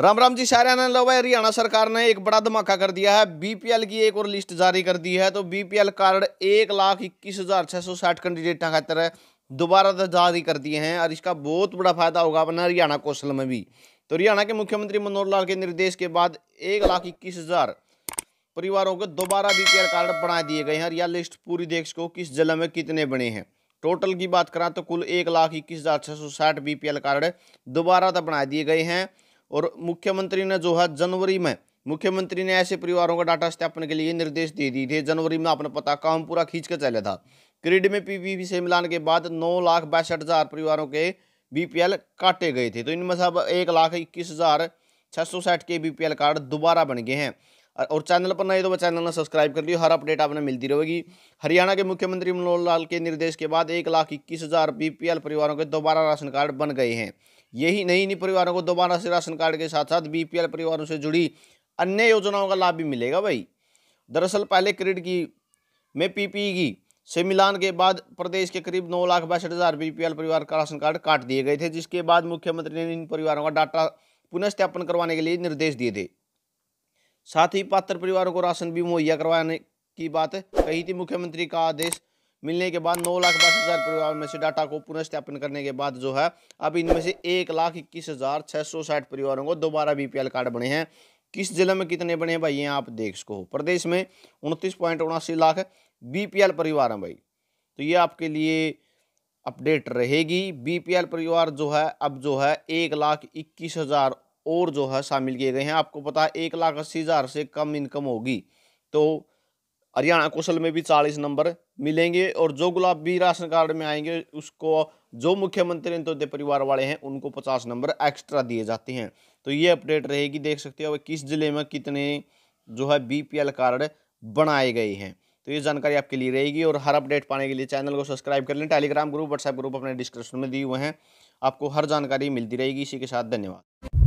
राम राम जी सारे आनंद हरियाणा सरकार ने एक बड़ा धमाका कर दिया है बीपीएल की एक और लिस्ट जारी कर दी है तो बीपीएल कार्ड एक लाख इक्कीस हज़ार छः सौ साठ कैंडिडेटा खातर दोबारा जारी कर दिए हैं और इसका बहुत बड़ा फायदा होगा अपना हरियाणा कौशल में भी तो हरियाणा के मुख्यमंत्री मनोहर लाल के निर्देश के बाद एक लाख इक्कीस हज़ार परिवारों को दोबारा बीपीएल कार्ड बना दिए गए हैं और यह लिस्ट पूरी देश को किस जिले में कितने बने हैं टोटल की बात करें तो कुल एक लाख इक्कीस हज़ार छः सौ साठ बीपीएल कार्ड दोबारा तक बना दिए गए हैं और मुख्यमंत्री ने जो है जनवरी में मुख्यमंत्री ने ऐसे परिवारों का डाटा स्थापन के लिए निर्देश दे दिए थे जनवरी में आपने पता काम पूरा खींच कर चले था क्रेडिट में पीपीपी से मिलान के बाद नौ लाख बासठ हज़ार परिवारों के बीपीएल काटे गए थे तो इनमें से अब एक लाख इक्कीस हज़ार छः सौ साठ के बीपीएल कार्ड दोबारा बन गए हैं और चैनल पर नए तो वह चैनल ने सब्सक्राइब कर लियो हर अपडेट आपने मिलती रहेगी हरियाणा के मुख्यमंत्री मनोहर लाल के निर्देश के बाद एक लाख इक्कीस हज़ार एल परिवारों के दोबारा राशन कार्ड बन गए हैं यही नहीं इन्हीं परिवारों को दोबारा से राशन कार्ड के साथ साथ बीपीएल परिवारों से जुड़ी अन्य योजनाओं का लाभ भी मिलेगा भाई दरअसल पहले क्रेडिट की में पीपीई की से मिलान के बाद प्रदेश के करीब नौ लाख बासठ हज़ार बीपीएल परिवार का राशन कार्ड काट दिए गए थे जिसके बाद मुख्यमंत्री ने इन परिवारों का डाटा पुनस्थापन करवाने के लिए निर्देश दिए थे साथ ही पात्र परिवारों को राशन भी मुहैया करवाने की बात कही थी मुख्यमंत्री का आदेश मिलने के बाद नौ लाख बासठ हज़ार परिवार में से डाटा को पुनर्स्थापन करने के बाद जो है अब इनमें से एक लाख इक्कीस हज़ार छः सौ साठ परिवारों को दोबारा बी कार्ड बने हैं किस जिले में कितने बने हैं भाई ये आप देख सको प्रदेश में उनतीस पॉइंट उनासी लाख बी परिवार हैं भाई तो ये आपके लिए अपडेट रहेगी बी परिवार जो है अब जो है एक लाख इक्कीस हज़ार और जो है शामिल किए गए हैं आपको पता है एक लाख अस्सी हज़ार से कम इनकम होगी तो हरियाणा कौशल में भी चालीस नंबर मिलेंगे और जो गुलाब भी राशन कार्ड में आएंगे उसको जो मुख्यमंत्री अंत्योदय परिवार वाले हैं उनको पचास नंबर एक्स्ट्रा दिए जाते हैं तो ये अपडेट रहेगी देख सकते हो किस जिले में कितने जो है बीपीएल कार्ड बनाए गए हैं तो ये जानकारी आपके लिए रहेगी और हर अपडेट पाने के लिए चैनल को सब्सक्राइब कर लें टेलीग्राम ग्रुप व्हाट्सएप ग्रुप अपने डिस्क्रिप्शन में दिए हुए हैं आपको हर जानकारी मिलती रहेगी इसी के साथ धन्यवाद